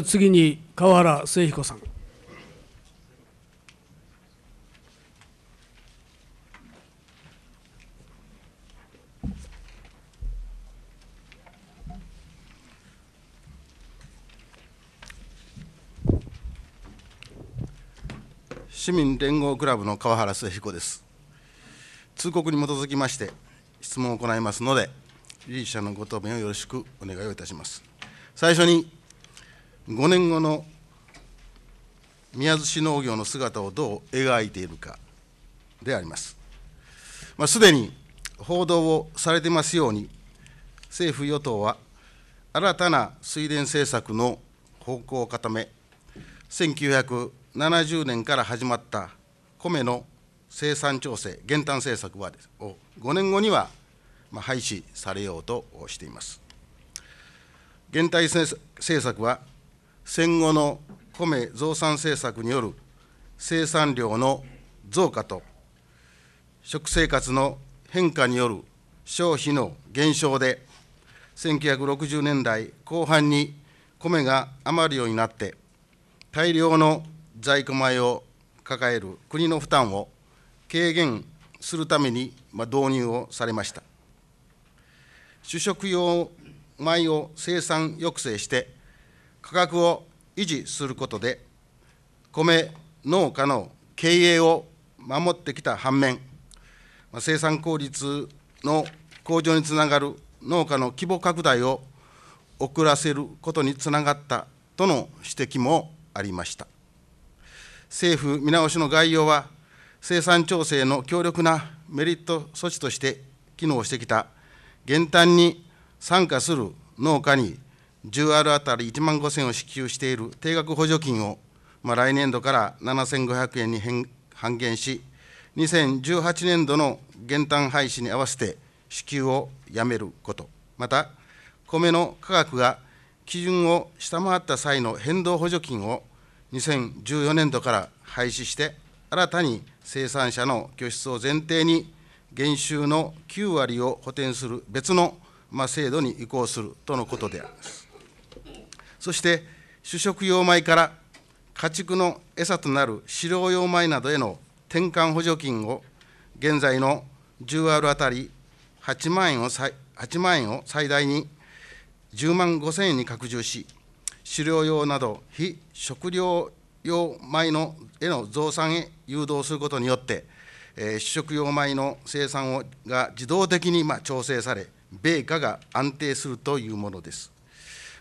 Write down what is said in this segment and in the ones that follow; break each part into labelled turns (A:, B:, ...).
A: 次に川原誠彦さん。
B: 市民連合クラブの川原末彦です。通告に基づきまして質問を行いますので、理事者のご答弁をよろしくお願いをいたします。最初に5年後の宮津市農業の姿をどう描いているかであります。まあ、すでに報道をされてますように、政府・与党は新たな水田政策の方向を固め、1970年から始まった米の生産調整、減反政策はを5年後には廃止されようとしています。減反政策は戦後の米増産政策による生産量の増加と、食生活の変化による消費の減少で、1960年代後半に米が余るようになって、大量の在庫米を抱える国の負担を軽減するために導入をされました。主食用米を生産抑制して、価格を維持することで、米農家の経営を守ってきた反面、生産効率の向上につながる農家の規模拡大を遅らせることにつながったとの指摘もありました。政府見直しの概要は、生産調整の強力なメリット措置として機能してきた、減反に参加する農家に 10R あたり1万5000を支給している定額補助金を、まあ、来年度から7500円に変半減し、2018年度の減反廃止に合わせて支給をやめること、また、米の価格が基準を下回った際の変動補助金を2014年度から廃止して、新たに生産者の拠出を前提に、減収の9割を補填する別の、制度に移行するとのことであります。そして主食用米から家畜の餌となる飼料用米などへの転換補助金を現在の 10R あたり8万円を ,8 万円を最大に10万5000円に拡充し、飼料用など非食料用米のへの増産へ誘導することによって、えー、主食用米の生産をが自動的にまあ調整され、米価が安定するというものです。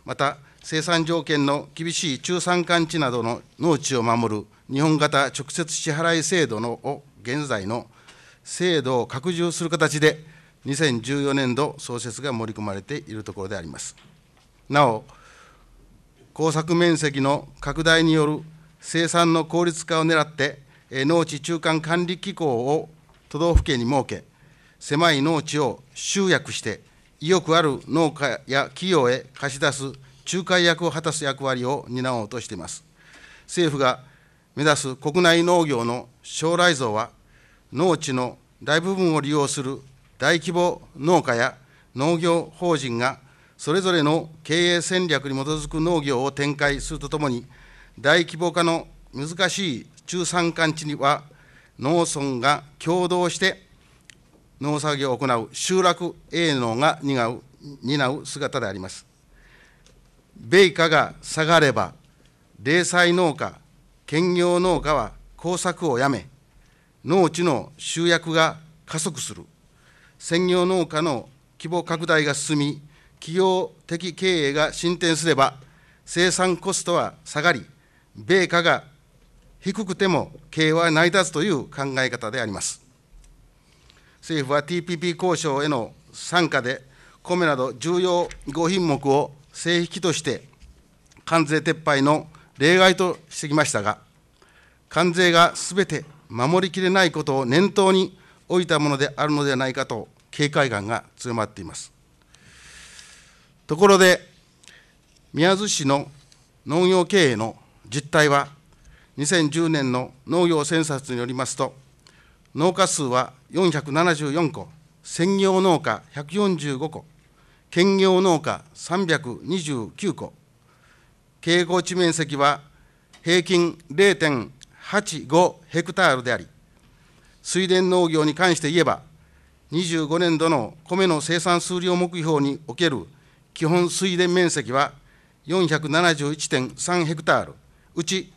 B: また、生産条件の厳しい中山間地などの農地を守る日本型直接支払い制度のを現在の制度を拡充する形で、2014年度創設が盛り込まれているところであります。なお、耕作面積の拡大による生産の効率化を狙って、農地中間管理機構を都道府県に設け、狭い農地を集約して、意欲ある農家や企業へ貸し出す仲介役を果たす役割を担おうとしています。政府が目指す国内農業の将来像は、農地の大部分を利用する大規模農家や農業法人が、それぞれの経営戦略に基づく農業を展開するとともに、大規模化の難しい中山間地には、農村が共同して農作業を行う集落営農が担う担う姿であります。米価が下がれば、零細農家、兼業農家は耕作をやめ、農地の集約が加速する、専業農家の規模拡大が進み、企業的経営が進展すれば、生産コストは下がり、米価が低くても経営は成り立つという考え方であります。政府は TPP 交渉への参加で、米など重要5品目を性癖として関税撤廃の例外としてきましたが、関税がすべて守りきれないことを念頭に置いたものであるのではないかと警戒感が強まっています。ところで、宮津市の農業経営の実態は、2010年の農業センサスによりますと、農家数は474戸、専業農家145戸、兼業農家329戸、経向地面積は平均0.85ヘクタールであり、水田農業に関して言えば、25年度の米の生産数量目標における基本水田面積は471.3ヘクタール、うち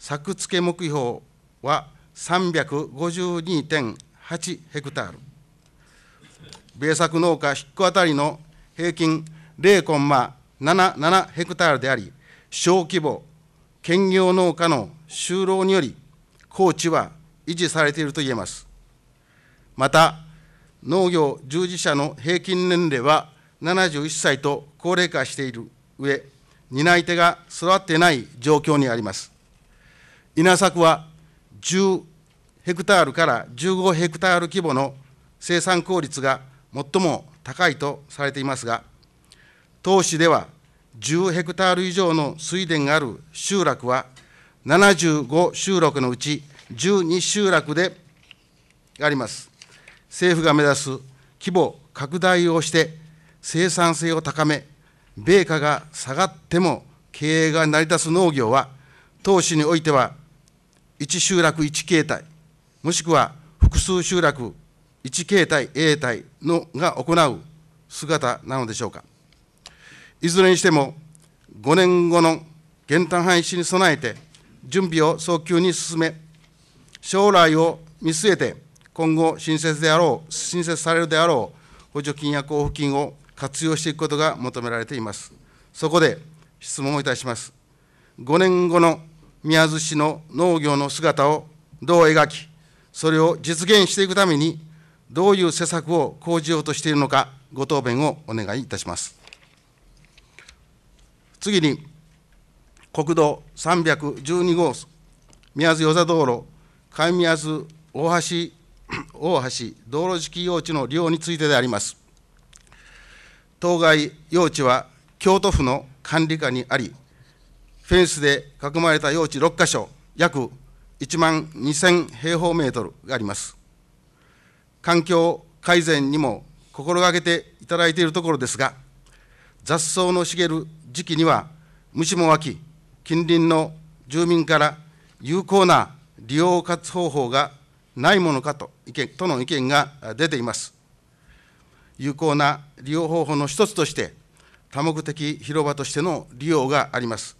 B: 作付目標は352.8ヘクタール。米作農家1個当たりの平均0.77ヘクタールであり、小規模兼業農家の就労により、高地は維持されているといえます。また、農業従事者の平均年齢は71歳と高齢化している上、担い手が育っていない状況にあります。稲作は10ヘクタールから15ヘクタール規模の生産効率が最も高いとされていますが、当市では10ヘクタール以上の水田がある集落は、75集落のうち12集落であります。政府が目指す規模拡大をして、生産性を高め、米価が下がっても経営が成り立つ農業は、投資においては、1集落1形態、もしくは複数集落1形態 A 体のが行う姿なのでしょうかいずれにしても5年後の減反廃止に備えて準備を早急に進め将来を見据えて今後新設であろう新設されるであろう補助金や交付金を活用していくことが求められていますそこで質問をいたします5年後の宮津市の農業の姿をどう描きそれを実現していくためにどういう施策を講じようとしているのか、ご答弁をお願いいたします。次に、国道312号、宮津与座道路、上宮津大橋、大橋道路敷用地の利用についてであります。当該用地は京都府の管理下にあり、フェンスで囲まれた用地6か所、約1万2000平方メートルがあります。環境改善にも心がけていただいているところですが、雑草の茂る時期には虫も湧き、近隣の住民から有効な利用活方法がないものかと意見との意見が出ています。有効な利用方法の一つとして、多目的広場としての利用があります。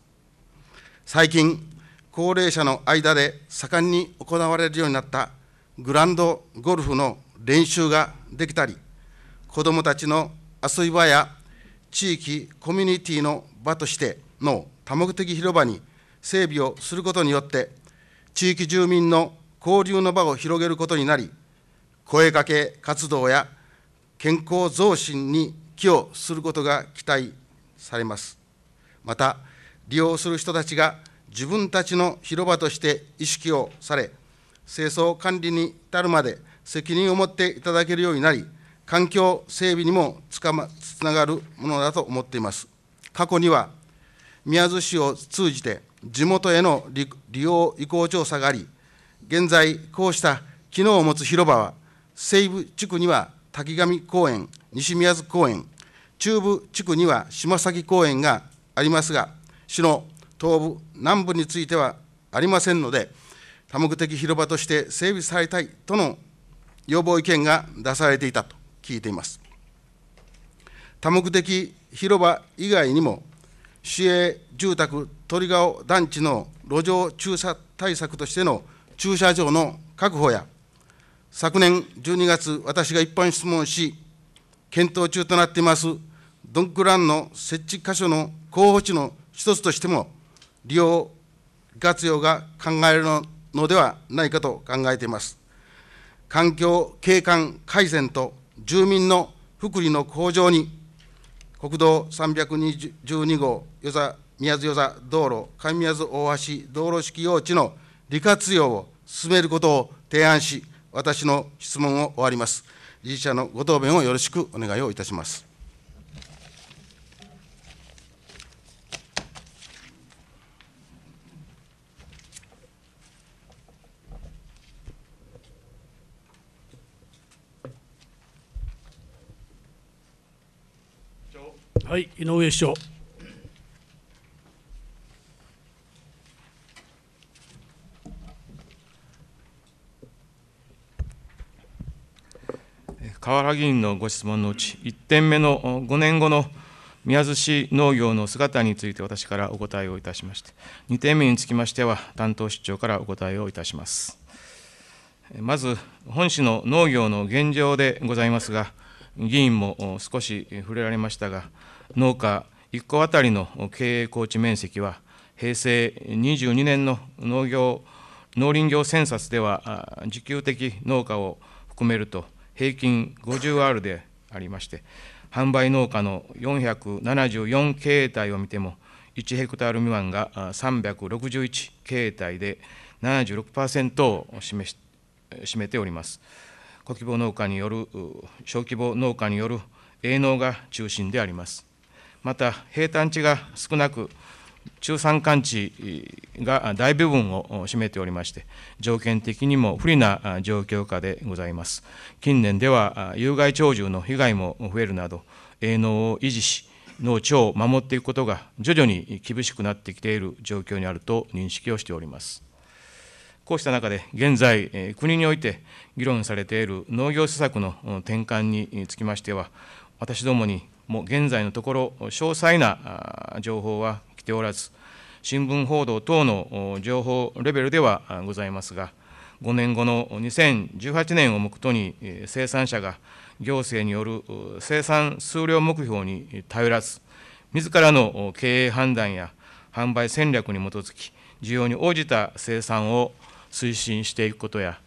B: 最近、高齢者の間で盛んに行われるようになったグランドゴルフの練習ができたり、子どもたちの遊び場や地域、コミュニティの場としての多目的広場に整備をすることによって、地域住民の交流の場を広げることになり、声かけ活動や健康増進に寄与することが期待されます。また、利用する人たちが自分たちの広場として意識をされ、清掃管理に至るまで、責任を持っていただけるようになり、環境整備にもつか、ま、つながるものだと思っています。過去には、宮津市を通じて地元への利用意向調査があり、現在、こうした機能を持つ広場は、西部地区には滝上公園、西宮津公園、中部地区には島崎公園がありますが、市の東部、南部についてはありませんので、多目的広場として整備されたいとの要望意見が出されていたと聞いています。多目的広場以外にも、市営住宅鳥川団地の路上駐車対策としての駐車場の確保や、昨年12月、私が一般質問し、検討中となっていますドンクランの設置箇所の候補地の一つとしても、利用活用が考えるのではないかと考えています。環境景観改善と住民の福利の向上に、国道3 2 2号与座宮津与座道路上宮津大橋道路式用地の利活用を進めることを提案し、私の質問を終わります。理事者のご答弁をよろしくお願いをいたします。
A: はい、井上市長。
C: 河原議員のご質問のうち、1点目の5年後の宮津市農業の姿について私からお答えをいたしまして、2点目につきましては、担当市長からお答えをいたします。まず、本市の農業の現状でございますが、議員も少し触れられましたが、農家1戸当たりの経営耕地面積は、平成22年の農業農林業センサスでは、自給的農家を含めると平均 50R でありまして、販売農家の474経営体を見ても、1ヘクタール未満が361経営体で76%を示し占めております。小規模農家による、小規模農家による営農が中心であります。また平坦地が少なく、中山間地が大部分を占めておりまして、条件的にも不利な状況下でございます。近年では有害鳥獣の被害も増えるなど、営農を維持し、農地を守っていくことが徐々に厳しくなってきている状況にあると認識をしております。こうした中で、現在、国において議論されている農業施策の転換につきましては、私どもにも現在のところ、詳細な情報は来ておらず、新聞報道等の情報レベルではございますが、5年後の2018年を目途に生産者が行政による生産数量目標に頼らず、自らの経営判断や販売戦略に基づき、需要に応じた生産を推進していくことや、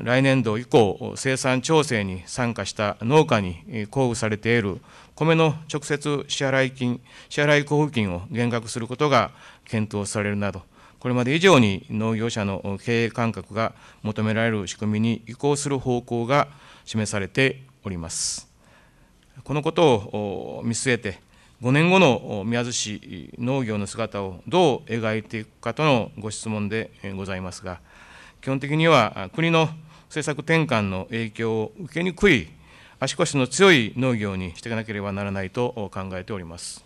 C: 来年度以降、生産調整に参加した農家に交付されている米の直接支払い金、支払い交付金を減額することが検討されるなど、これまで以上に農業者の経営感覚が求められる仕組みに移行する方向が示されております。このことを見据えて、5年後の宮津市農業の姿をどう描いていくかとのご質問でございますが、基本的には国の政策転換の影響を受けにくい足腰の強い農業にしていかなければならないと考えております。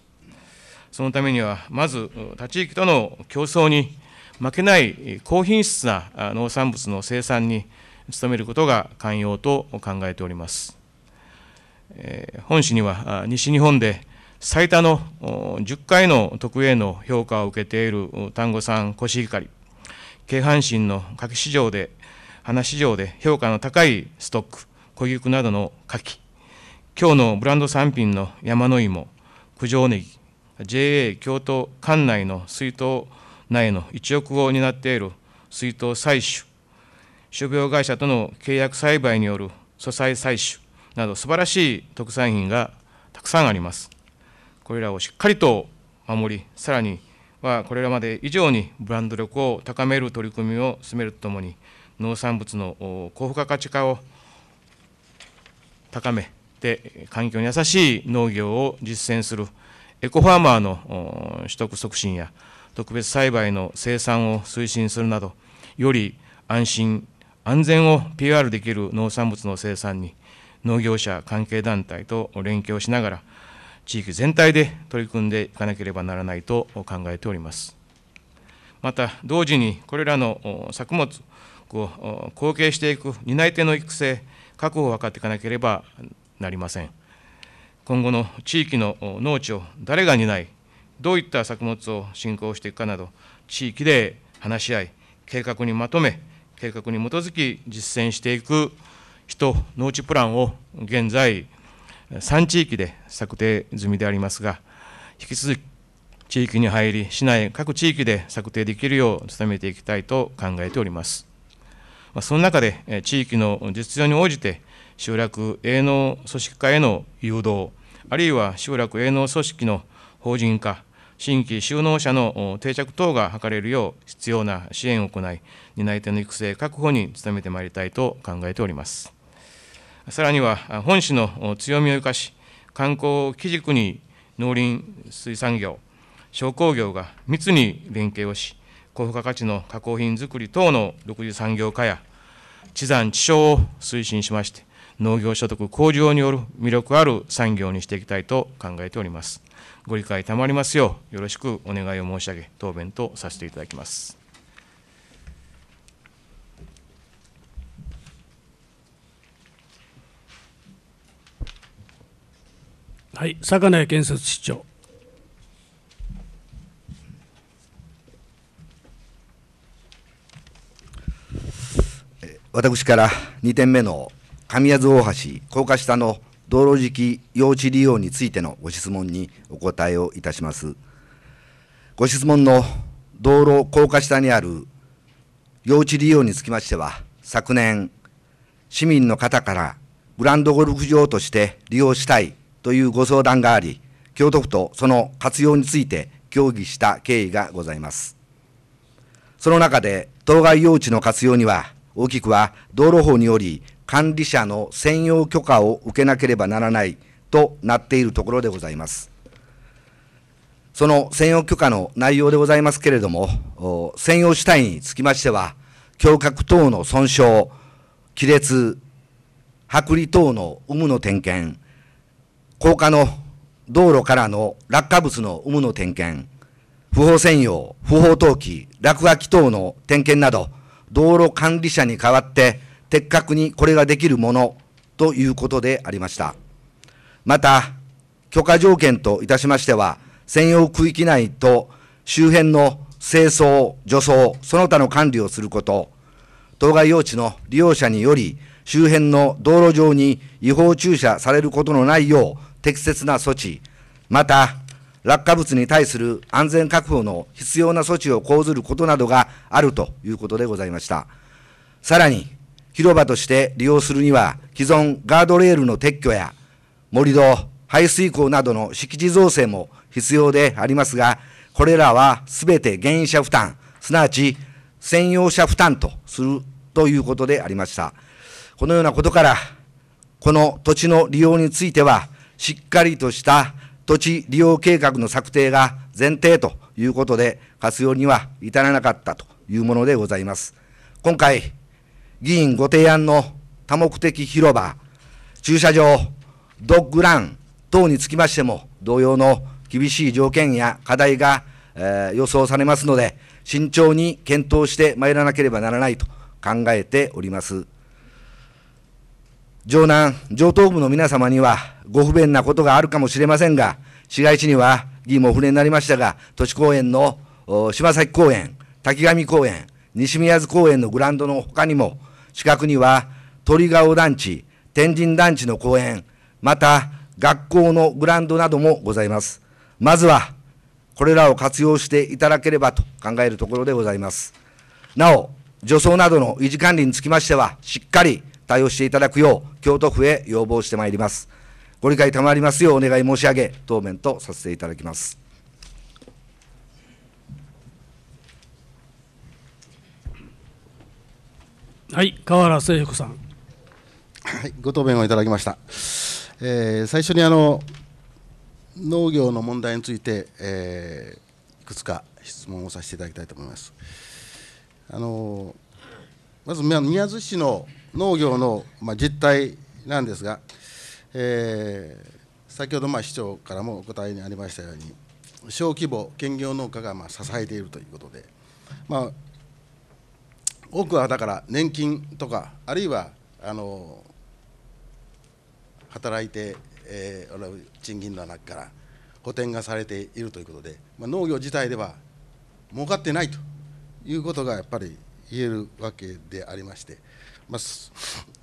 C: そのためには、まず他地域との競争に負けない高品質な農産物の生産に努めることが肝要と考えております。本市には西日本で最多の10回の特営の評価を受けている丹後産コシヒカリ。京阪神の柿市場で、花市場で評価の高いストック、小菊などの柿、今日のブランド産品の山の芋、九条ネギ、JA 京都管内の水筒内の1億を担っている水筒採取、種苗会社との契約栽培による素材採取など素晴らしい特産品がたくさんあります。これらをしっかりと守り、さらにはこれまで以上にブランド力を高める取り組みを進めるとともに、農産物の高付加価値化を高めて、環境に優しい農業を実践するエコファーマーの取得促進や、特別栽培の生産を推進するなど、より安心、安全を PR できる農産物の生産に、農業者関係団体と連携をしながら、地域全体で取り組んでいかなければならないと考えております。また、同時にこれらの作物を後継していく担い手の育成、確保を図っていかなければなりません。今後の地域の農地を誰が担い、どういった作物を振興していくかなど、地域で話し合い、計画にまとめ、計画に基づき実践していく人、農地プランを現在、3地域で策定済みでありますが、引き続き地域に入り、市内各地域で策定できるよう努めていきたいと考えております。その中で、地域の実情に応じて、集落営農組織化への誘導、あるいは集落営農組織の法人化、新規就農者の定着等が図れるよう必要な支援を行い、担い手の育成確保に努めてまいりたいと考えております。さらには本市の強みを生かし、観光基軸に農林水産業、商工業が密に連携をし、高付加価値の加工品づくり等の独自産業化や、地産地消を推進しまして、農業所得向上による魅力ある産業にしていきたいと考えております。ご理解賜りますよう、よろしくお願いを申し上げ、答弁とさせていただきます。
A: はい、坂根建設市長。
D: 私から2点目の上安大橋高架下の道路敷用地利用についてのご質問にお答えをいたします。ご質問の道路高架下にある用地利用につきましては、昨年、市民の方からグランドゴルフ場として利用したいというご相談があり、京都府とその活用について協議した経緯がございます。その中で、当該用地の活用には、大きくは道路法により管理者の専用許可を受けなければならないとなっているところでございます。その専用許可の内容でございますけれども、専用主体につきましては、胸郭等の損傷、亀裂、剥離等の有無の点検、高架の道路からの落下物の有無の点検、不法占用、不法投棄、落書き等の点検など、道路管理者に代わって的確にこれができるものということでありました。また、許可条件といたしましては、専用区域内と周辺の清掃、除草、その他の管理をすること、当該用地の利用者により、周辺の道路上に違法駐車されることのないよう、適切な措置、また、落下物に対する安全確保の必要な措置を講ずることなどがあるということでございました。さらに、広場として利用するには、既存ガードレールの撤去や、盛り土、排水溝などの敷地造成も必要でありますが、これらはすべて原因者負担、すなわち専用者負担とするということでありました。このようなことから、この土地の利用については、しっかりとした土地利用計画の策定が前提ということで、活用には至らなかったというものでございます。今回、議員ご提案の多目的広場、駐車場、ドッグラン等につきましても、同様の厳しい条件や課題が、えー、予想されますので、慎重に検討してまいらなければならないと考えております。城南、城東部の皆様にはご不便なことがあるかもしれませんが、市街地には議員もお触れになりましたが、都市公園の島崎公園、滝上公園、西宮津公園のグラウンドの他にも、近くには鳥ヶ尾団地、天神団地の公園、また学校のグラウンドなどもございます。まずは、これらを活用していただければと考えるところでございます。なお、除草などの維持管理につきましては、しっかり対応していただくよう、京都府へ要望してまいります。ご理解賜りますようお願い申し上げ、答弁とさせていただきます。はい、河原聖子
A: さ
B: ん。はい、ご答弁をいただきました。えー、最初にあの農業の問題について、えー、いくつか質問をさせていただきたいと思います。あのまず宮津市の農業の、まあ、実態なんですが、えー、先ほどまあ市長からもお答えにありましたように小規模兼業農家がまあ支えているということで、まあ、多くはだから年金とかあるいはあの働いて、えー、賃金の中から補填がされているということで、まあ、農業自体では儲かってないということがやっぱり言えるわけでありまして。ます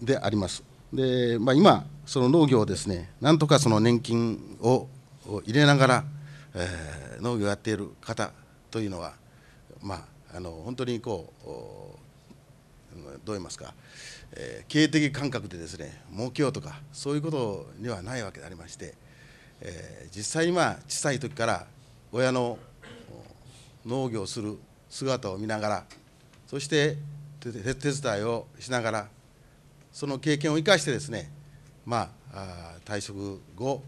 B: であります。でまあ、今、その農業をですねなんとかその年金を入れながら、えー、農業をやっている方というのは、まあ、あの本当にこうどう言いますか、えー、経営的感覚でですね儲けようとかそういうことにはないわけでありまして、えー、実際にまあ小さい時から親の農業をする姿を見ながらそして手伝いをしながらその経験を生かしてですねまあ退職後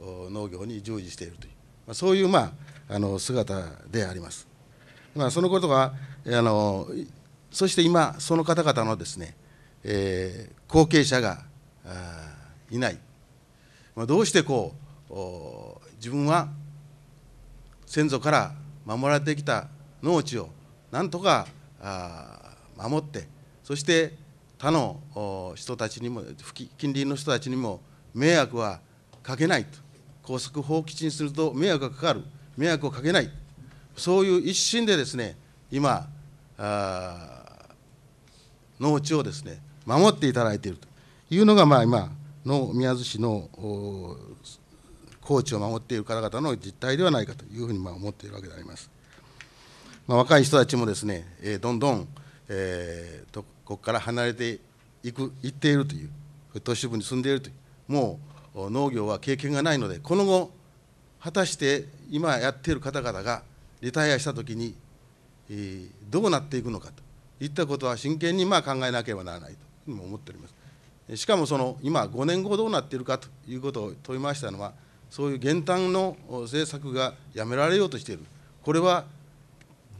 B: 農業に従事しているという、まあ、そういう、まあ、あの姿であります。まあ、そのことはあのそして今その方々のですね、えー、後継者がいない、まあ、どうしてこう自分は先祖から守られてきた農地をなんとかあ守ってそして他の人たちにも近隣の人たちにも迷惑はかけないと高速放棄地にすると迷惑がかかる迷惑をかけないそういう一心でですね今農地をですね守っていただいているというのが、まあ、今の宮津市の高知を守っている方々の実態ではないかというふうにまあ思っているわけであります。まあ、若い人たちもですね、えー、どんどんえー、とここから離れていく行っているという都市部に住んでいるというもう農業は経験がないのでこの後果たして今やっている方々がリタイアした時に、えー、どうなっていくのかといったことは真剣にまあ考えなければならないという思っております。しかもその今5年後どうなっているかということを問いましたのはそういう減反の政策がやめられようとしているこれは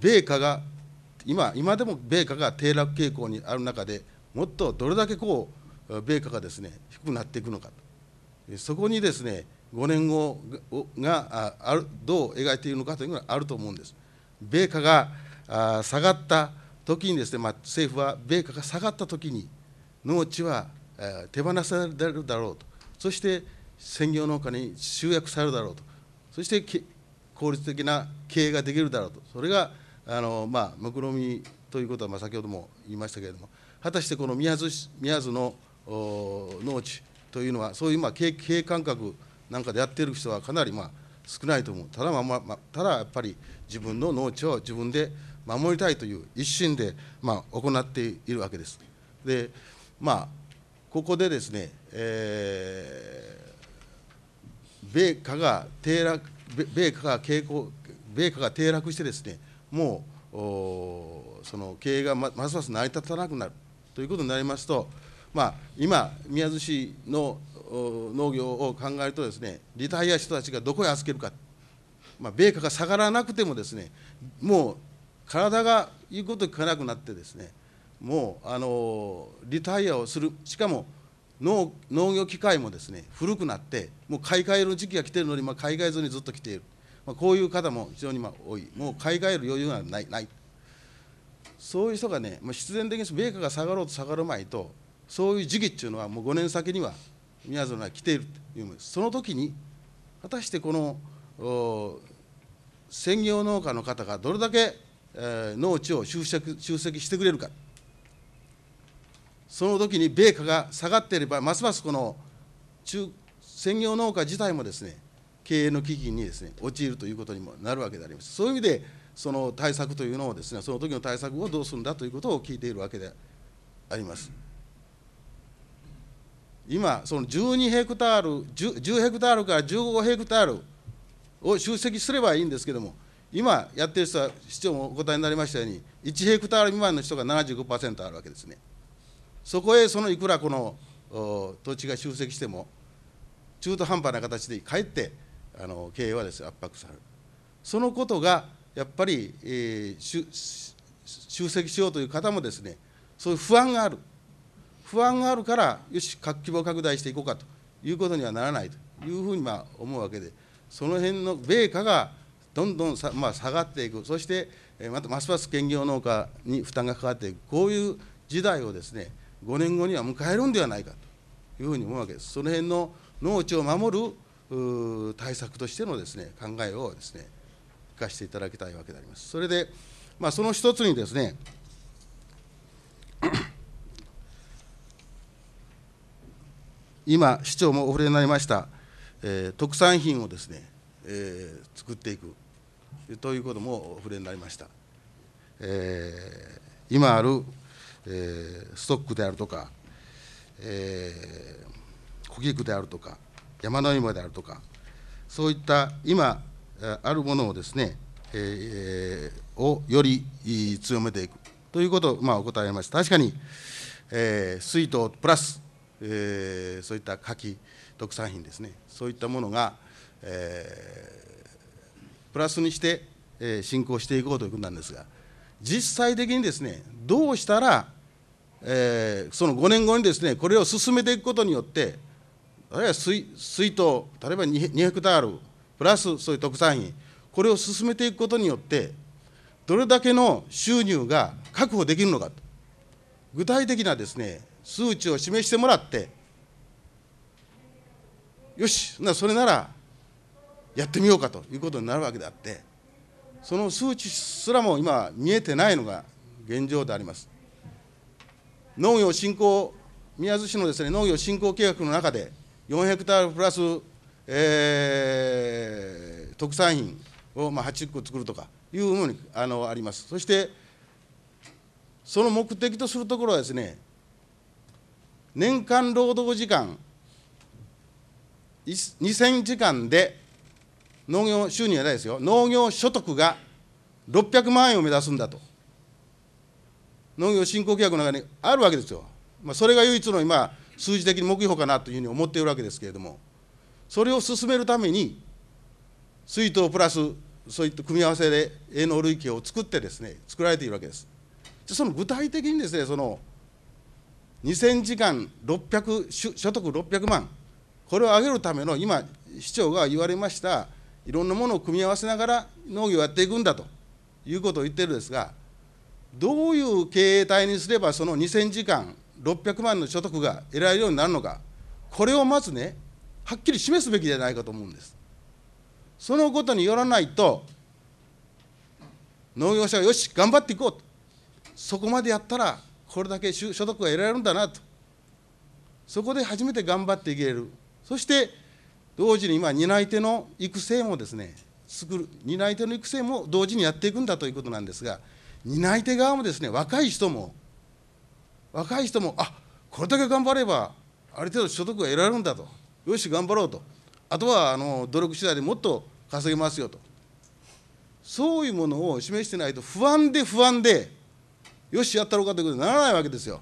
B: 米価が今今でも米価が低落傾向にある中でもっとどれだけこう米価がですね低くなっていくのかそこにですね5年後があるどう描いているのかというのがあると思うんです。米価が下がった時にですね、まあ、政府は米価が下がった時に農地は手放されるだろうとそして専業農家に集約されるだろうとそして効率的な経営ができるだろうとそれがあの、まあ、目論みということは、まあ、先ほども言いましたけれども、果たしてこの宮津宮津の農地というのは、そういう、まあ、経営感覚なんかでやっている人はかなり、まあ、少ないと思う、ただ,、ままあ、ただやっぱり自分の農地を自分で守りたいという一心で、まあ、行っているわけです。でまあ、ここでですね、えー、米価が低落米価が傾向米価が低落してですねもうその経営がますます成り立たなくなるということになりますと、まあ、今、宮津市の農業を考えるとです、ね、リタイア人たちがどこへ預けるか、まあ、米価が下がらなくてもです、ね、もう体が言うこと聞かなくなってです、ね、もうあのリタイアをする、しかも農農業機械もですね古くなって、もう買い替える時期が来ているのに、まあ、海外にずっと来ている、まあ、こういう方も非常にまあ多い、もう買い替える余裕がないない、そういう人がね、まあ、必然的に米価が下がろうと下がるまいと、そういう時期っていうのは、もう5年先には宮園は来ているというその時に、果たしてこの専業農家の方がどれだけ、えー、農地を集積集積してくれるか。その時に米価が下がっていれば、ますますこの中専業農家自体もですね、経営の危機にです、ね、陥るということにもなるわけであります。そういう意味で、その対策というのをです、ね、その時の対策をどうするんだということを聞いているわけであります。今、その12ヘクタール10、10ヘクタールから15ヘクタールを集積すればいいんですけども、今やってる人は、市長もお答えになりましたように、1ヘクタール未満の人が75%あるわけですね。そこへそのいくらこの土地が集積しても、中途半端な形でかえってあの経営はです、ね、圧迫される、そのことがやっぱり、えー、集積しようという方もです、ね、そういう不安がある、不安があるから、よし、規模拡大していこうかということにはならないというふうにまあ思うわけで、その辺の米価がどんどんさ、まあ、下がっていく、そしてまたますます兼業農家に負担がかかっていく、こういう時代をですね5年後には迎えるんではないかというふうに思うわけです。その辺の農地を守る対策としてのです、ね、考えをですね生かしていただきたいわけであります。それで、まあ、その一つにですね 今、市長もお触れになりました、えー、特産品をですね、えー、作っていくということもお触れになりました。えー、今ある、えー、ストックであるとか、えー、小菊であるとか、山の芋であるとか、そういった今あるものをですね、えー、をより強めていくということを、まあ、お答えました。確かに、えー、水筒プラス、えー、そういった柿、特産品ですね、そういったものが、えー、プラスにして、えー、進行していこうということなんですが、実際的にですね、どうしたら、えー、その5年後にですね、これを進めていくことによって、あるいは水水筒例えば 2, 2ヘクタールプラスそういう特産品これを進めていくことによってどれだけの収入が確保できるのかと具体的なですね数値を示してもらってよしなそれならやってみようかということになるわけであってその数値すらも今見えてないのが現状であります農業振興宮津市のですね農業振興計画の中で4ヘクタールプラス、えー、特産品をまあ8個作るとかいうのにあのあります。そしてその目的とするところはですね、年間労働時間2000時間で農業収入はないですよ、農業所得が600万円を目指すんだと、農業振興規約の中にあるわけですよ。まあ、それが唯一の今数字的に目標かなというふうに思っているわけですけれども、それを進めるために、水筒プラスそういった組み合わせで営農類型を作ってですね、作られているわけです。その具体的にですね、その2000時間600、所得600万、これを上げるための、今、市長が言われました、いろんなものを組み合わせながら農業をやっていくんだということを言ってるんですが、どういう経営体にすれば、その2000時間600万の所得が得られるようになるのか、これをまずね、はっきり示すべきじゃないかと思うんです。そのことによらないと、農業者がよし、頑張っていこうと、そこまでやったら、これだけ所得が得られるんだなと、そこで初めて頑張っていける、そして同時に今、担い手の育成もですね、作る担い手の育成も同時にやっていくんだということなんですが、担い手側もですね、若い人も、若い人もあこれだけ頑張ればある程度所得が得られるんだとよし頑張ろうとあとはあの努力次第でもっと稼げますよとそういうものを示してないと不安で不安でよしやったろうかということにならないわけですよ。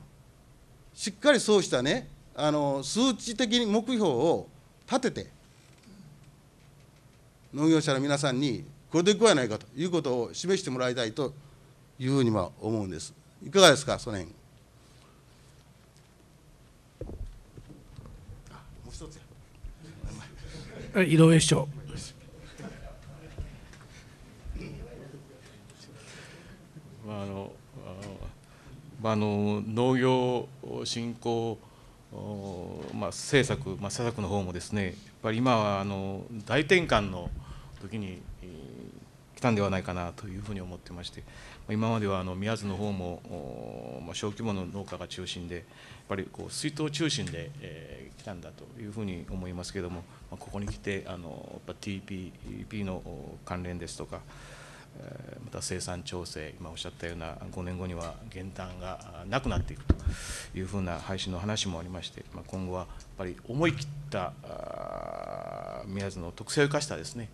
B: しっかりそうしたねあの数値的に目標を立てて農業者の皆さんにこれでいこうやないかということを示してもらいたいというふうには思うんです。いかがですかその辺
A: 一つ井上市長。
C: まああのまあ、あの農業振興、まあ、政策、まあ、施策の方もですねやっぱり今はあの大転換の時にたんではないかなというふうに思ってまして、今まではあの宮津の方も、ま小規模の農家が中心で、やっぱりこう水筒中心で、え来たんだというふうに思いますけれども、まここに来て、あのやっぱ TPP の関連ですとか、また生産調整、今おっしゃったような5年後には減反がなくなっていくというふうな配信の話もありまして、ま今後はやっぱり思い切った宮津の特性を生かしたですね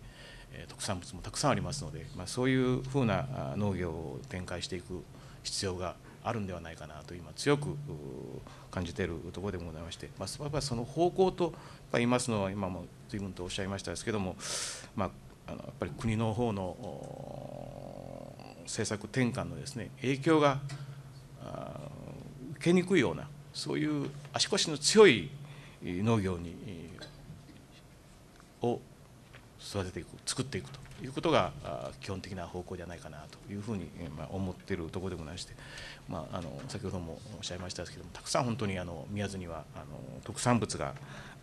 C: 特産物もたくさんありますので、まあ、そういうふうな農業を展開していく必要があるんではないかなと今強く感じているところでございまして、まあ、やっぱその方向と言いますのは今も随分とおっしゃいましたですけども、まあ、のやっぱり国の方の政策転換のですね影響が受けにくいようなそういう足腰の強い農業にを育てていく作っていくということが基本的な方向じゃないかなというふうに、ま思ってるところでございまして、まあ、あの先ほどもおっしゃいましたけどもたくさん本当にあの宮津にはあの特産物が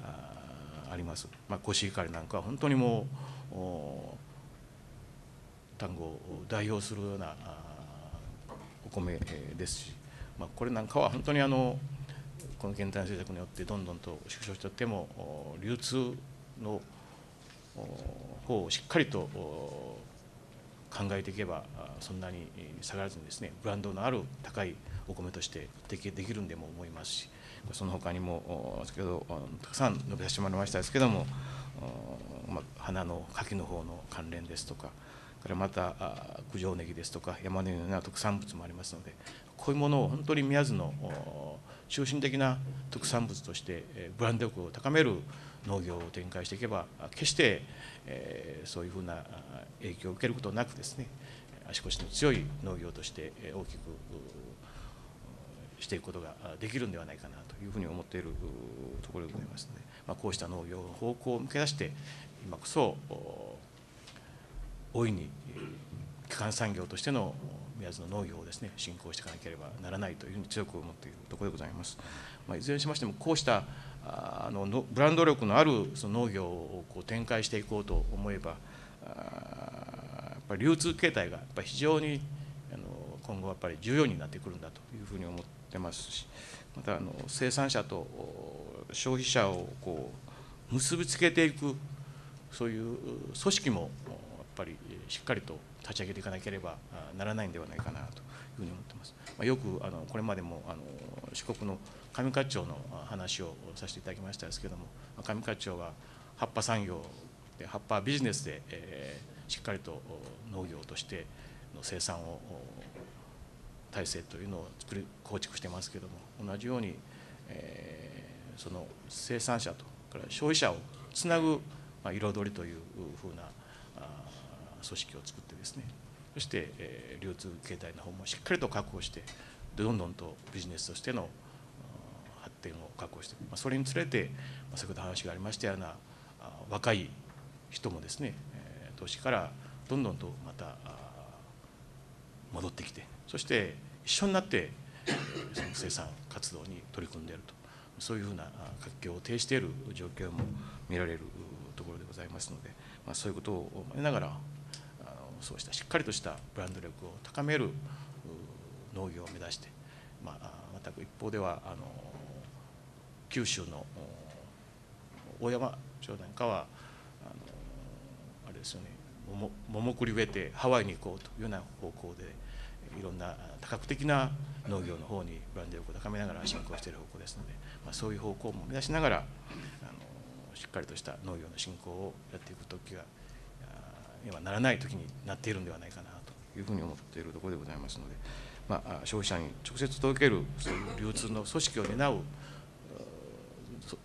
C: あります、まあ、コシヒカリなんかは本当にもう単語を代表するようなお米ですし、まあ、これなんかは本当にあのこの減反政策によってどんどんと縮小しちゃっても流通の方をしっかりと考えていけばそんなに下がらずにですねブランドのある高いお米として提できるんでも思いますしその他にも先ほどたくさん述べさせてもらいましたですけども、花の柿の方の関連ですとかからまた九条ネギですとか山根のような特産物もありますのでこういうものを本当に宮津の中心的な特産物としてブランド力を高める農業を展開していけば決して、えそういうふうな影響を受けることなくですね足腰の強い農業として大きくしていくことができるんではないかなというふうに思っているところでございますので、まあ、こうした農業の方向を向け出して今こそ大いに基幹産業としての宮津の農業をですね振興していかなければならないというふうに強く思っているところでございます。まあ、いずれにしましてもこうしたあのブランド力のあるその農業をこう展開していこうと思えばやっぱり流通形態がやっぱ非常にあの今後やっぱり重要になってくるんだというふうに思ってますしまたあの生産者と消費者をこう結びつけていくそういう組織もやっぱりしっかりと立ち上げていかなければならないんではないかなというふうに思ってます。まあ、よくあのこれまでもあの四国の上課長の話をさせていただきましたですけども上課長は葉っぱ産業で葉っぱビジネスで、えー、しっかりと農業としての生産を体制というのを作り構築してますけども同じように、えー、その生産者とから消費者をつなぐ、まあ、彩りというふうな組織を作ってですねそして、え流通形態の方もしっかりと確保してどんどんとビジネスとしての発展を確保して、まそれにつれて、ま先ほど話がありましたような若い人もですね投資からどんどんとまた戻ってきてそして一緒になってその生産活動に取り組んでいるとそういうふうな活況を呈している状況も見られるところでございますので、まあ、そういうことを思いながらそうしたしっかりとしたブランド力を高める農業を目指して、まあ、全く一方ではあの九州の大山町なんかはあのあれですよね桃栗植えてハワイに行こうというような方向でいろんな多角的な農業の方にブランド力を高めながら進行している方向ですので、まあ、そういう方向も目指しながらあのしっかりとした農業の進行をやっていく時がにはならない時になっているんではないかなというふうに思っているところでございますので、まあ、消費者に直接届けるそういう流通の組織を担う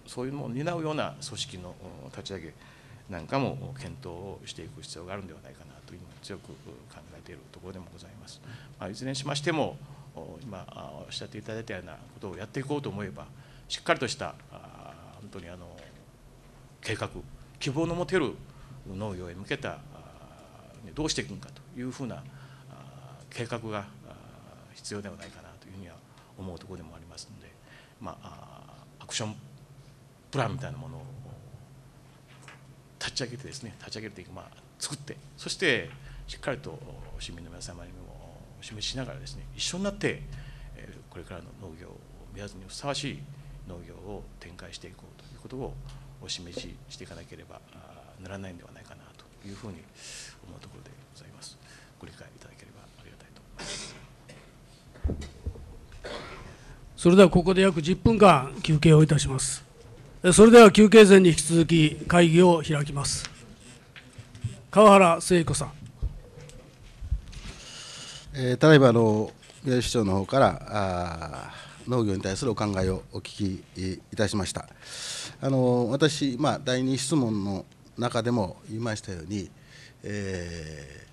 C: そういうものを担うような組織の立ち上げなんかも検討をしていく必要があるんではないかなというに強く考えているところでもございます。まあ、いずれにしましても今おっしゃっていただいたようなことをやっていこうと思えばしっかりとした本当にあの計画希望の持てる農業へ向けたどうしていくのかというふうな計画が必要ではないかなというふうには思うところでもありますので、まあ、アクションプランみたいなものを立ち上げてですね立ち上げるというか、まあ、作ってそしてしっかりと市民の皆様にもお示ししながらですね一緒になってこれからの農業を目安にふさわしい農業を展開していこうということをお示ししていかなければならないんではないかなというふうに思うところでございます。ご理解いただければありがたいと
A: 思います。それではここで約10分間休憩をいたします。それでは休憩前に引き続き会議を開きます。川原聖子さん。
B: えー、ただいまあの宮城市長の方からあ農業に対するお考えをお聞きいたしました。あの私、まあ、第二質問の中でも言いましたように、え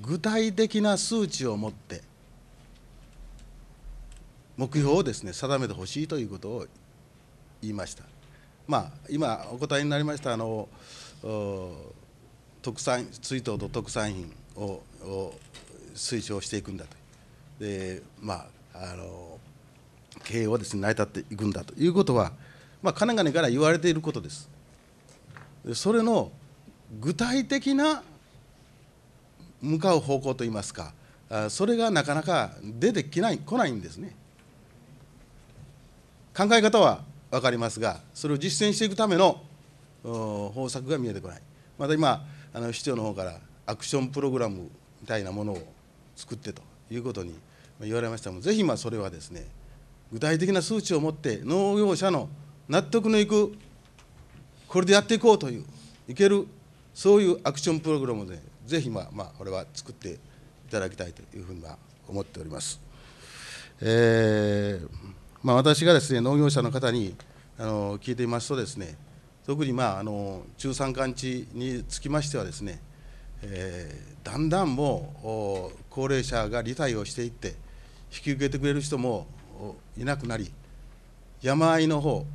B: ー、具体的な数値を持って目標をですね定めてほしいということを言いました。まあ、今お答えになりましたあの特産追悼と特産品を推奨していくんだとで、まあ、あの経営をです、ね、成り立っていくんだということは、まあ、かねがねから言われていることです。それの具体的な向かう方向といいますかそれがなかなか出てきない来ないんですね考え方は分かりますがそれを実践していくための方策が見えてこないまた今あの市長の方からアクションプログラムみたいなものを作ってということに言われましたもぜひまそれはですね具体的な数値を持って農業者の納得のいくこれでやっていこうといういけるそういうアクションプログラムで、ぜひ、まあ、まあ、これは作っていただきたいというふうには思っております。えーまあ、私がですね農業者の方にあの聞いていますとですね特に、まあ、あの中山間地につきましてはですね、えー、だんだんもう高齢者が理解をしていって引き受けてくれる人もいなくなり山あいの方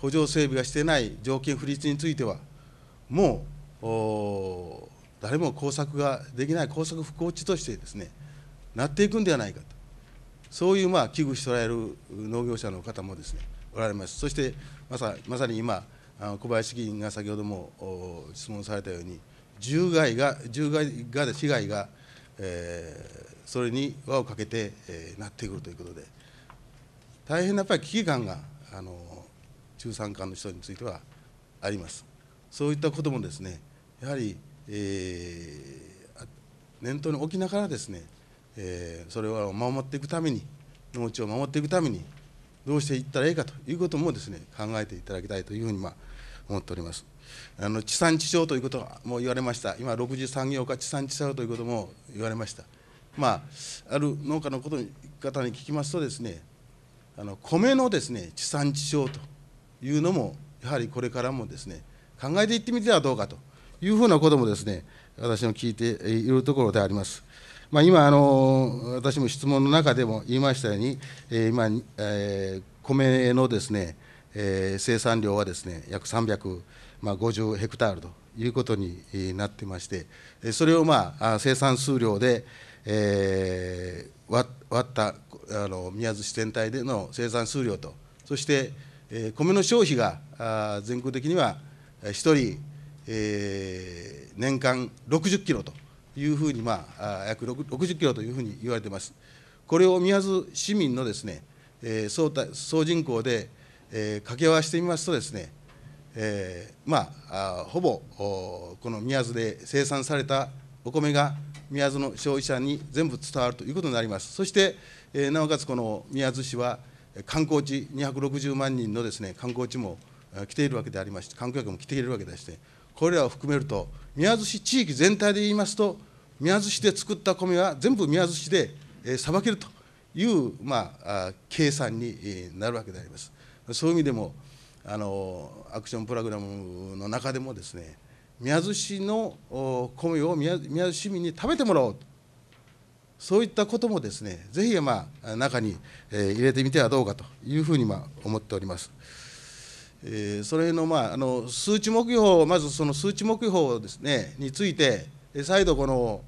B: 補助整備がしていない条件不立についてはもう誰も工作ができない工作不幸地としてですねなっていくんではないかとそういうまあ危惧しておられる農業者の方もですねおられますそしてまさまさに今小林議員が先ほども質問されたように獣害が獣害がで被害が、えー、それに輪をかけて、えー、なってくるということで大変なやっぱり危機感があの中山間の人についてはあります。そういったこともですねやはり、えー、念頭に置きながらですね、えー、それを守っていくために農地を守っていくためにどうしていったらいいかということもですね考えていただきたいというふうにまあ思っております。あの地産地消ということも言われました、今、6次産業化、地産地消ということも言われました、まあ、ある農家のことに方に聞きますとです、ね、あの米のです、ね、地産地消というのも、やはりこれからもです、ね、考えていってみてはどうかというふうなこともですね私の聞いているところであります。まあ、今あの、私も質問の中でも言いましたように、え今、え米のですね、え生産量はですね約350ヘクタールということになってまして、それを、まあ、生産数量で、え割ったあの宮津市全体での生産数量と、そして、え米の消費が全国的には1人、えー、年間60キロというふうに、まあ、約60キロというふうに言われています。これを宮津市民のですね、えー、総総人口で、えー、掛け合わせてみますとですね、えー、まあほぼこの宮津で生産されたお米が宮津の消費者に全部伝わるということになります。そして、えー、なおかつこの宮津市は観光地260万人のですね観光地も来ているわけでありまして、観光客も来ているわけでして、これらを含めると、宮津市地域全体で言いますと、宮津市で作った米は全部宮津市でさばけるという、まあ、計算になるわけであります。そういう意味でもあのアクションプログラムの中でもですね宮津市の米を宮津市民に食べてもらおうとそういったこともですねぜひ、まあ、中に入れてみてはどうかというふうに、ま思っております。えー、それの,、まあ、あの数値目標まずその数値目標です、ね、について再度この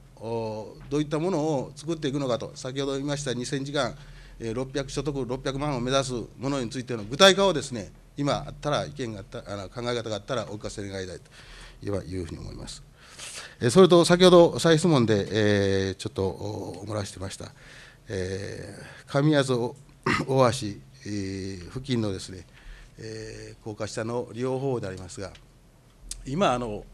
B: どういったものを作っていくのかと先ほど言いました2000時間600所得600万を目指すものについての具体化をですね今あったら意見があったあの考え方があったらお聞かせ願いたいというふうに思います。それと先ほど再質問で、えちょっと漏らしてました、えー、上安大橋、え付近のですねえー、高架下の両方でありますが今あの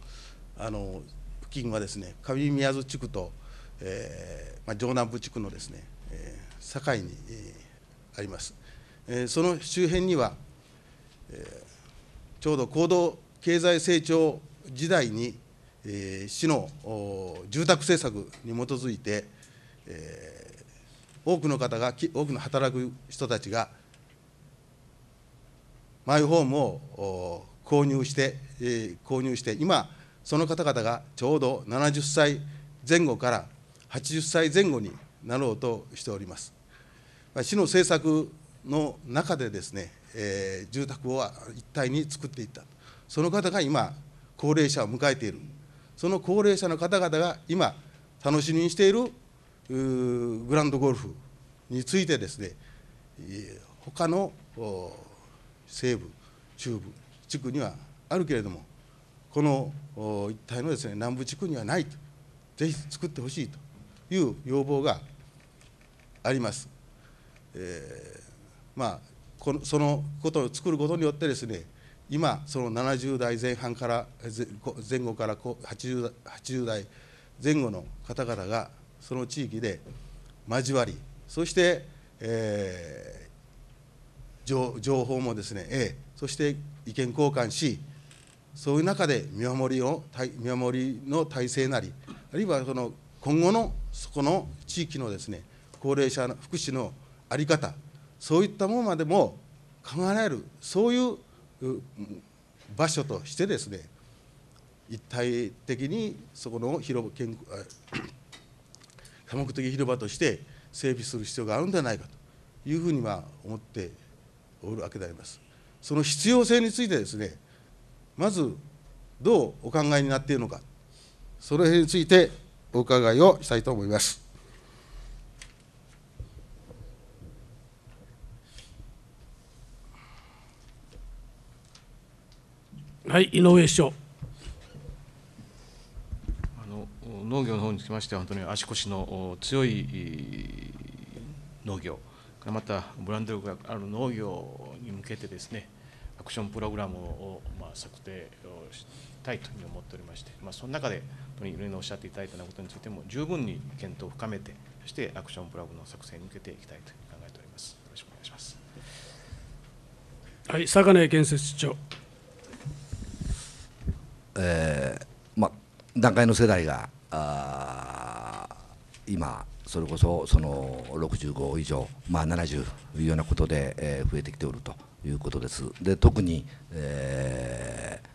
B: あの付近はですね上宮津地区と、えーまあ、城南部地区のですね、えー、境に、えー、あります、えー、その周辺には、えー、ちょうど高度経済成長時代に、えー、市の住宅政策に基づいて、えー、多くの方が多くの働く人たちがマイホームを購入して、え購入して今その方々がちょうど70歳前後から80歳前後になろうとしております。市の政策の中でですね、え住宅を一体に作っていったその方が今高齢者を迎えているその高齢者の方々が今楽しみにしているグランドゴルフについてですね他の西部、中部地区にはあるけれども、この一帯のです、ね、南部地区にはないと、ぜひ作ってほしいという要望があります。えー、まあ、このそのことを作ることによってですね今その70代前半から前後から 80, 80代前後の方々がその地域で交わりそして、えー、情報もですね、えそして意見交換し、そういう中で見守りを見守りの体制なり、あるいはその今後のそこの地域のですね高齢者の福祉の在り方、そういったものまでも考えられる、そういう場所としてですね、一体的にそこの広場 多目的広場として整備する必要があるんではないかというふうには思っておるわけでありますその必要性についてですねまずどうお考えになっているのかその辺についてお伺いをしたいと思います
A: はい井上市長
C: あの農業の方につきましては本当に足腰の強い農業またブランド力がある農業に向けてですねアクションプログラムを、ま策定をしたいというふうに思っておりまして、まあ、その中でいろいろおっしゃっていただいたようなことについても十分に検討を深めてそしてアクションプログラムの作成に向けていきたいと考えておりますよろしくお願いします
A: はい坂根建設長
D: えー、まあ団塊の世代が今それこそその65以上、まあ、70というようなことで、えー、増えてきておるということです。で特に、えー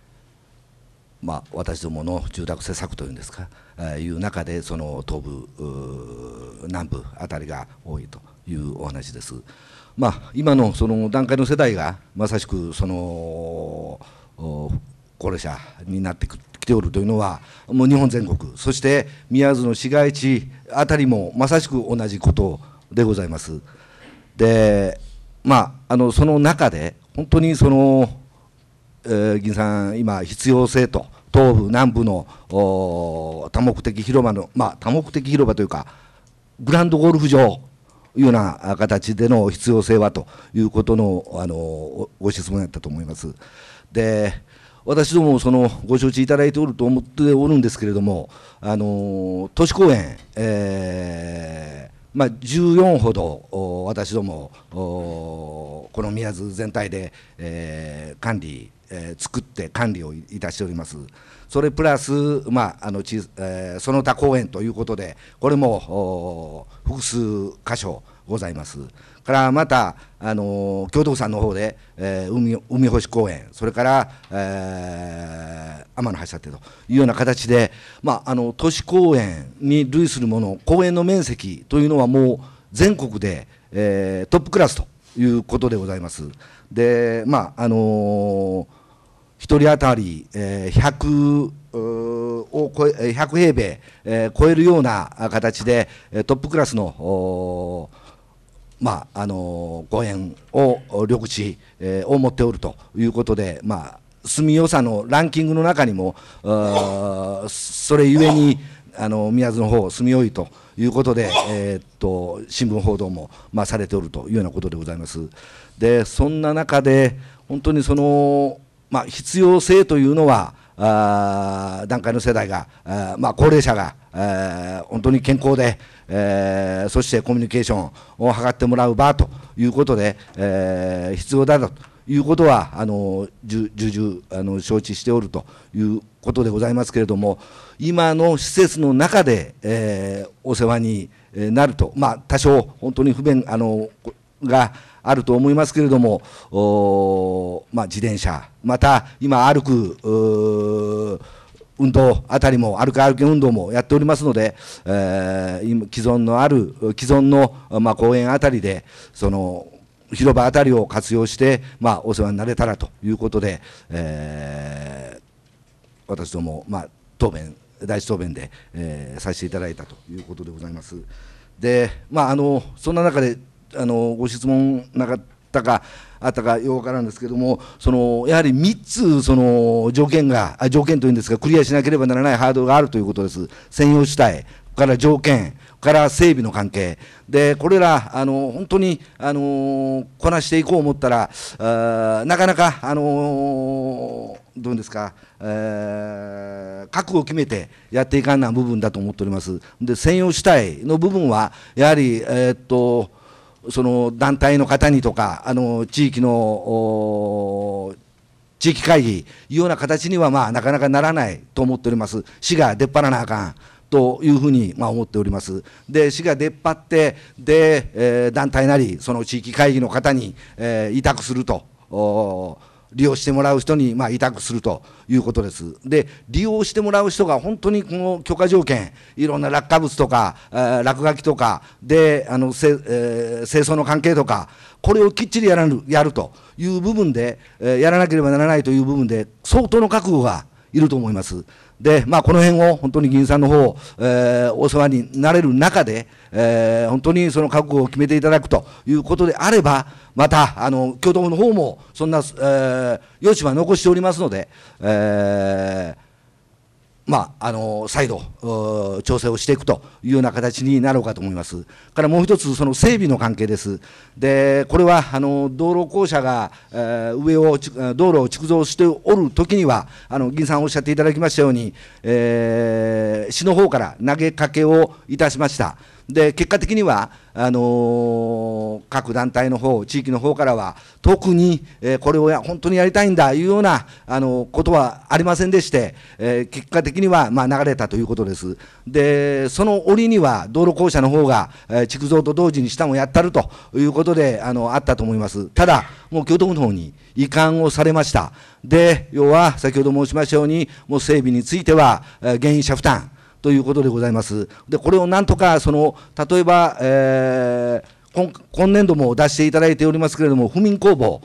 D: まあ、私どもの住宅施策というんですか、えー、いう中でその東部南部あたりが多いというお話です。まあ、今のその段階の世代がまさしくその高齢者になってくておるというのは、もう日本全国、そして宮津の市街地あたりもまさしく同じことでございます。で、まあ、あのその中で、本当にその、えー、銀さん、今、必要性と、東部、南部の多目的広場の、まあ、多目的広場というか、グランドゴルフ場いうような形での必要性はということのあのご質問やったと思います。で私どもそのご承知いただいておると思っておるんですけれども、あの都市公園、えーまあ、14ほど私どもこの宮津全体で、えー、管理、えー、作って管理をいたしております。それプラス、まああのちえー、その他公園ということで、これも複数箇所ございます。からまた、あのー、京都府さんの方で、えー、海海星公園、それから、えー、天橋立というような形で、まあ、あの都市公園に類するもの、公園の面積というのはもう全国で、えー、トップクラスということでございます。で、まああのー1人当たり、え 100, を超え100平米、え超えるような形でトップクラスのまあ、あのご縁を緑地、えー、を持っておるということで、まあ、住みよさのランキングの中にもそれゆえにあの宮津の方住みよいということで、えー、っと新聞報道も、まあ、されておるというようなことでございます。でそんな中で本当にその、まあ、必要性というのは団段階の世代があ、まあ、高齢者が本当に健康でえー、そしてコミュニケーションを図ってもらう場ということで、えー、必要だということは、あの重々あの承知しておるということでございますけれども、今の施設の中で、えー、お世話になると、まあ、多少、本当に不便あのがあると思いますけれども、まあ、自転車、また今、歩く。運動あたりも、歩く歩き運動もやっておりますので、えー、既存のある、既存の、まあ、公園あたりで、その、広場あたりを活用して、まあ、お世話になれたらということで、えー、私ども、まあ、答弁、第一答弁で、えー、させていただいたということでございます。で、まあ、あの、そんな中で、あの、ご質問なかったったかあったかようからんですけどもそのやはり3つその条件が条件というんですがクリアしなければならないハードルがあるということです専用主体から条件から整備の関係でこれらあの本当にあのこなしていこう思ったらなかなかあのどうですか、えー、覚悟を決めてやっていかんな部分だと思っておりますで専用主体の部分はやはりえー、っとその団体の方にとか、あの地域の地域会議、いうような形には、まあ、なかなかならないと思っております。市が出っ張らなあかん。というふうに、まあ、思っております。で、市が出っ張って、で、えー、団体なり、その地域会議の方に、えー、委託すると。利用してもらう人に、まあ、委託するということです。で、利用してもらう人が本当にこの許可条件、いろんな落下物とか、えー、落書きとか、で、あの、せえー、清掃の関係とか、これをきっちりやらるやるという部分で、えー、やらなければならないという部分で、相当の覚悟がいると思います。で、まあ、この辺を本当に議員さんの方、えー、お世話になれる中で、えー、本当にその覚悟を決めていただくということであれば、また、あの、共同の方も、そんな、えー、余地は残しておりますので、えーまあ、あの再度、調整をしていくというような形になろうかと思います。からもう一つ、その整備の関係です。で、これは、あの、道路公社が、えー、上を、道路を築造しておるときには、あの、銀さんおっしゃっていただきましたように、えー、市の方から投げかけをいたしました。で結果的にはあのー、各団体の方、地域の方からは、特に、えー、これをや本当にやりたいんだというような、あのー、ことはありませんでして、え結果的には、まあ、流れたということです。で、その折には、道路公社の方が、え築造と同時に下もやったるということで、あのあったと思います。ただ、もう京都府の方に移管をされました。で、要は、先ほど申しましたように、もう整備については、え原因者負担。ということでございます。で、これをなんとか、その、例えば、えー今今年度も出していただいておりますけれども、府民工房、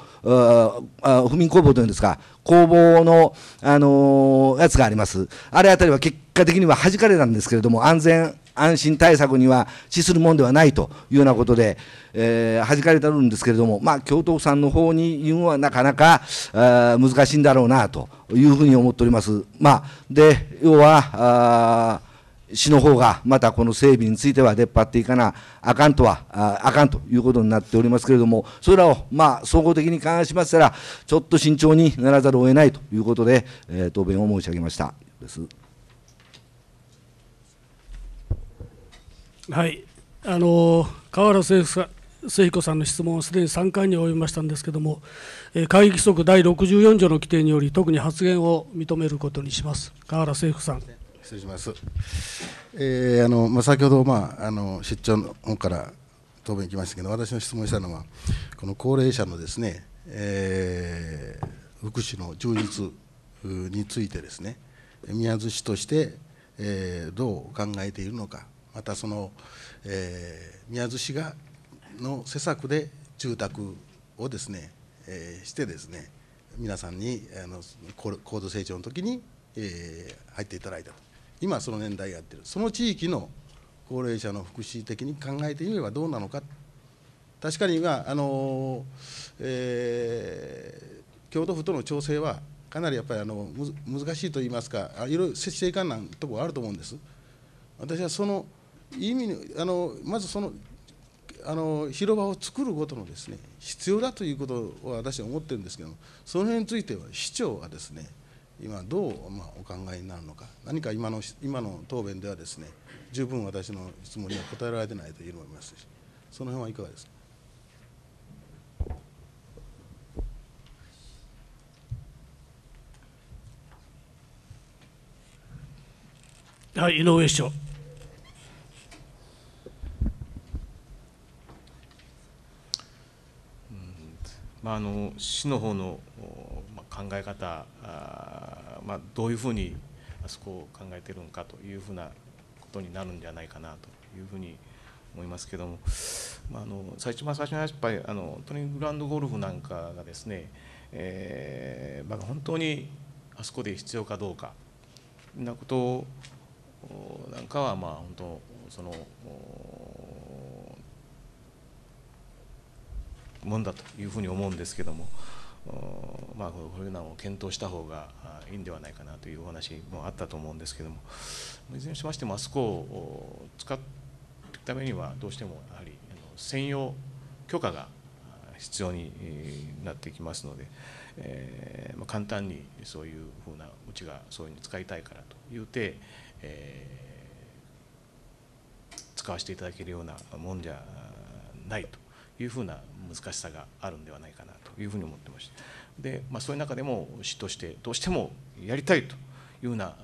D: あ府民工房というんですか、工房の、あのー、やつがあります。あれあたりは結果的には弾かれたんですけれども、安全安心対策には資するもんではないというようなことで、えー、弾かれたるんですけれども、まあ、京都府さんの方に言うのはなかなか難しいんだろうなというふうに思っております。まあ、で、要は、市の方がまたこの整備については出っ張っていかなあかんとはあかんということになっておりますけれども、それらをまあ総合的に勘案しましたら、ちょっと慎重にならざるを得ないということで、えー、答弁を申し上げました。です
A: はいあの河原政府聖彦さんの質問はすでに3回に及びましたんですけれども、え会議規則第64条の規定により、特に発言を認めることにします。河原政府さん。失礼します。
B: えー、あのまあ先ほどまああの出張の方から答弁いきましたけど、私の質問したのはこの高齢者のですね、えー、福祉の充実についてですね、宮津市として、えー、どう考えているのか、またその、えー、宮津市がの施策で住宅をですね、えー、してですね皆さんにあの高度成長の時に、えー、入っていただいたと今その年代やってるその地域の高齢者の福祉的に考えてみればどうなのか確かに今あの、えー、京都府との調整はかなりやっぱりあの難しいと言いますかいろいろ節制感なんところあると思うんです私はその意味にあのまずそのあの広場を作ることのですね必要だということを私は思ってるんですけどその辺については市長はですね今どう、まあ、お考えになるのか何か今の今の答弁ではですね十分私の質問には答えられてないというのいますしその辺はいかがですか。
A: はい、井上市長。
C: まあ、あの市の方の考え方あ、まあ、どういうふうにあそこを考えてるのかというふうなことになるんじゃないかなというふうに思いますけども、まあ、あの最初最初のやっぱりあのグランドゴルフなんかがですね、えーまあ、本当にあそこで必要かどうかなことなんかはまあ本当そのもんだというふうに思うんですけども。まあ、こういうのを検討した方がいいんではないかなというお話もあったと思うんですけどもいずれにしましてもあそこを使うためにはどうしてもやはり専用許可が必要になってきますので、えー、まあ、簡単にそういうふうなうちがそういううに使いたいからというて、えー、使わせていただけるようなもんじゃないというふうな難しさがあるんではないかなというふうに思ってましたで、まあ、そういう中でも市としてどうしてもやりたいというような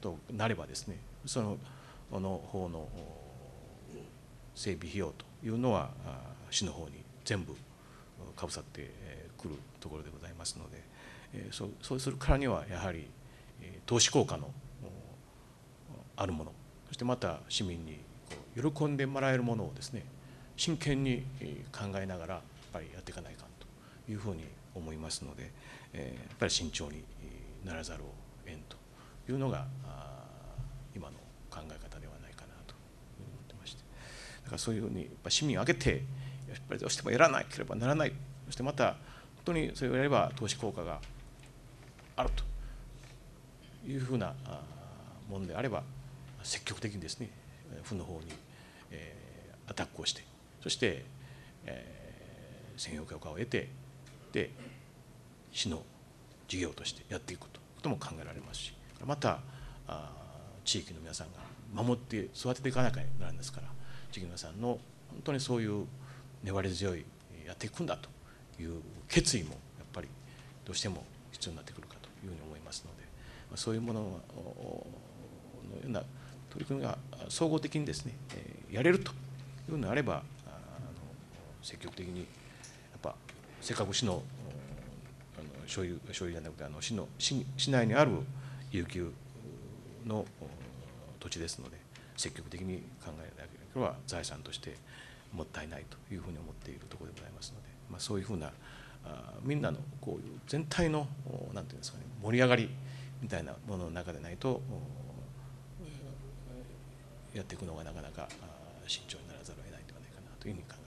C: となればですねそのの方の整備費用というのは市の方に全部かぶさってくるところでございますので、えそうするからにはやはり投資効果のあるものそしてまた市民に喜んでもらえるものをですね真剣に考えながらやっぱりやっていかないかんというふうに思いますので、えやっぱり慎重にならざるをえんというのが今の考え方ではないかなと思ってましてだからそういうふうにやっぱ市民を挙げてやっぱりどうしてもやらなければならないそしてまた本当にそれをやれば投資効果があるというふうなものであれば積極的にですね府の方にアタックをしてそして、えー、専用許可を得てで市の事業としてやっていくことも考えられますしまた地域の皆さんが守って育てていかなきゃならないですから地域の皆さんの本当にそういう粘り強いやっていくんだという決意もやっぱりどうしても必要になってくるかというふうに思いますのでそういうもののような取り組みが総合的にですねやれるというのであれば積極的にやっぱせっかく市のあの所有所有じゃなくてあの市の市市内にある有給の土地ですので積極的に考えなければ財産としてもったいないというふうに思っているところでございますので、まあ、そういうふうなみんなのこういう全体の何て言うんですかね盛り上がりみたいなものの中でないとやっていくのがなかなか慎重にならざるを得ないではないかなというふうに考え